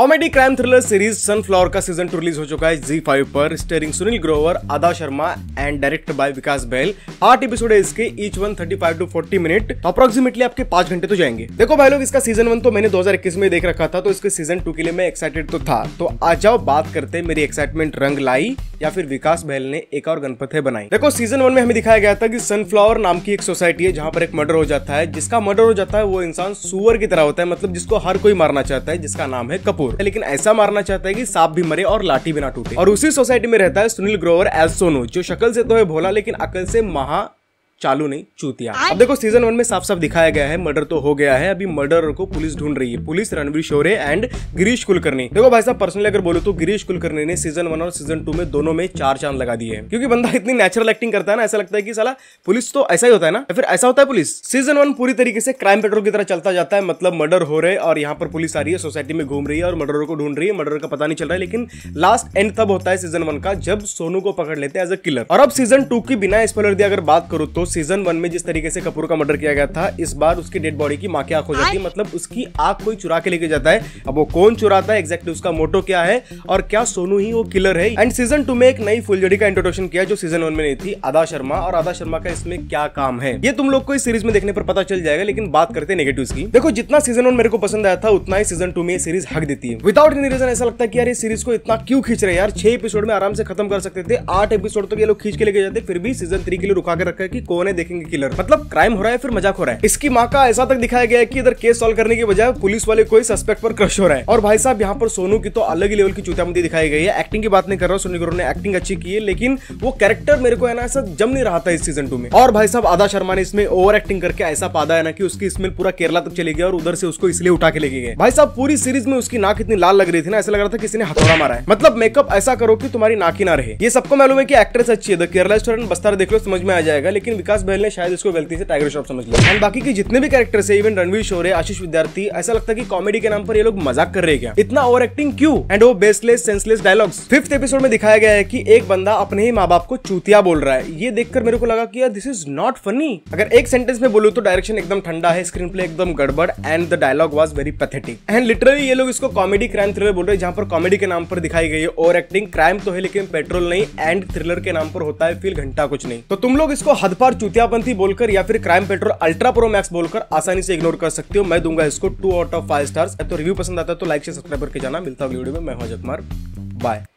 comedy crime thriller series sunflower का season two release हो चुका है जी फाइव पर starring Sunil Grover Adah Sharma and directed by Vikas Bahl आठ एपिसोड है इसके each one thirty five to forty minute approximately आपके पांच घंटे तो जाएंगे देखो भाई लोग इसका सीजन वन तो मैंने दो हजार इक्कीस में देख रखा था तो इसके सीजन टू के लिए मैं एक्साइटेड तो था तो आ जाओ बात करते मेरी एक्साइटमेंट रंग लाई या फिर विकास बहल ने एक और है बनाई देखो सीजन वन में हमें दिखाया गया था कि सनफ्लावर नाम की एक सोसाइटी है जहाँ पर एक मर्डर हो जाता है जिसका मर्डर हो जाता है वो इंसान सुअर की तरह होता है मतलब जिसको हर कोई मारना चाहता है जिसका नाम है कपूर ग्रोवर लेकिन ऐसा मारना चाहता है कि सांप भी मरे और लाठी भी ना टूटे और उसी सोसाइटी में रहता है सुनील ग्रोवर एज सोनू जो शक्ल से तो है भोला लेकिन अकल से महा चालू नहीं चूतिया अब देखो सीजन वन में साफ साफ दिखाया गया है मर्डर तो हो गया है अभी मर्डर को पुलिस ढूंढ रही है पुलिस रणवीर शोरे एंड गिरीश कुलकर्णी देखो भाई साहब पर्सनली अगर बोलो तो गिरीश कुलकर्णी ने सीजन वन और सीजन टू में दोनों में चार चांद लगा दिए हैं क्योंकि बंदा इतनी नेचुरल एक्टिंग करता है ना ऐसा लगता है की सला पुलिस तो ऐसा ही होता है ना फिर ऐसा होता है पुलिस सीजन वन पूरी तरीके से क्राइम पेट्रोल की तरह चलता जाता है मतलब मर्डर हो रहे और यहाँ पर पुलिस आ रही है सोसाइटी में घूम रही है और मर्डर को ढूंढ रही है मर्डर का पता नहीं चल रहा है लेकिन लास्ट एंड तब होता है सीजन वन का जब सोनू को पकड़ लेते हैं एज अ किलर और अब सीजन टू की बिना स्पॉलर दिया अगर बात करो तो सीजन वन में जिस तरीके से कपूर का मर्डर किया गया था इस बार उसकी डेड बॉडी की माँ की आंख हो जाती है मतलब उसकी आंख कोई चुरा के लेके जाता है अब वो कौन चुराता है एग्जैक्टली उसका मोटो क्या है और क्या सोनू ही वो किलर है एंड सीजन टू में एक नई फुलजड़ी का इंट्रोडक्शन किया जो सीजन वन में नहीं थी आदा शर्मा और आदा शर्मा का इसमें क्या काम है ये तुम लोग को इस सीरीज में देखने पर पता चल जाएगा लेकिन बात करते हैं नेगेटिव की देखो जितना सीजन वन मेरे को पसंद आया था उतना ही सीजन टू में सीरीज हक देती है विदाउट एनी रीजन ऐसा लगता है कि यार इस सीरीज को इतना क्यों खींच रहे यार छह एपिसोड में आराम से खत्म कर सकते थे आठ एपिसोड तो ये लोग खींच के लेके जाते फिर भी सीजन थ्री के लिए रुका के रखा है कि कौन लोगों ने देखेंगे किलर मतलब क्राइम हो रहा है फिर मजाक हो रहा है इसकी माँ का ऐसा तक दिखाया गया है की इधर केस सोल्व करने के बजाय पुलिस वाले कोई सस्पेक्ट पर क्रश हो रहा है और भाई साहब यहाँ पर सोनू की तो अलग ही लेवल की चूतामती दिखाई गई है एक्टिंग की बात नहीं कर रहा हूँ सोनू ने एक्टिंग अच्छी की है लेकिन वो कैरेक्टर मेरे को है ना ऐसा जम नहीं रहा था इस सीजन टू में और भाई साहब आदा शर्मा ने इसमें ओवर एक्टिंग करके ऐसा पादा है ना कि उसकी स्मेल पूरा केरला तक चली गई और उधर से उसको इसलिए उठा के लेके गए भाई साहब पूरी सीरीज में उसकी नाक इतनी लाल लग रही थी ना ऐसा लग रहा था किसी ने हथौड़ा मारा है मतलब मेकअप ऐसा करो कि तुम्हारी नाक ही ना रहे ये सबको मालूम है कि एक्ट्रेस अच्छी है द केरला स्टूडेंट बस्तर देख लो समझ में आ जाएगा लेकिन विकास बहल ने शायद इसको गलती से टाइगर श्रॉफ समझ लिया एंड बाकी के जितने भी कैरेक्टर है इवन रणवीर शोरे आशीष विद्यार्थी ऐसा लगता है कि कॉमेडी के नाम पर ये लोग मजाक कर रहे क्या इतना ओवर एक्टिंग क्यू एंड वो baseless senseless dialogues fifth episode में दिखाया गया है कि एक बंदा अपने ही माँ बाप को चूतिया बोल रहा है ये देखकर मेरे को लगा कि यार दिस इज नॉट फनी अगर एक सेंटेंस में बोलू तो डायरेक्शन एकदम ठंडा है स्क्रीन प्ले एकदम गड़बड़ and the dialogue was very pathetic and literally ये लोग इसको कॉमेडी क्राइम थ्रिलर बोल रहे हैं जहां पर कॉमेडी के नाम पर दिखाई गई है ओवर एक्टिंग क्राइम तो है लेकिन पेट्रोल नहीं एंड थ्रिलर के नाम पर होता है फिर घंटा कुछ नहीं तो तुम लोग इसको हद पार चुतियापंथी बोलकर या फिर crime patrol ultra pro max बोलकर आसानी से इग्नोर कर सकते हो मैं दूंगा इसको two out of five stars तो रिव्यू पसंद आता है तो लाइक से सब्सक्राइब करके जाना मिलता है वीडियो में मैं हूं अजय बाय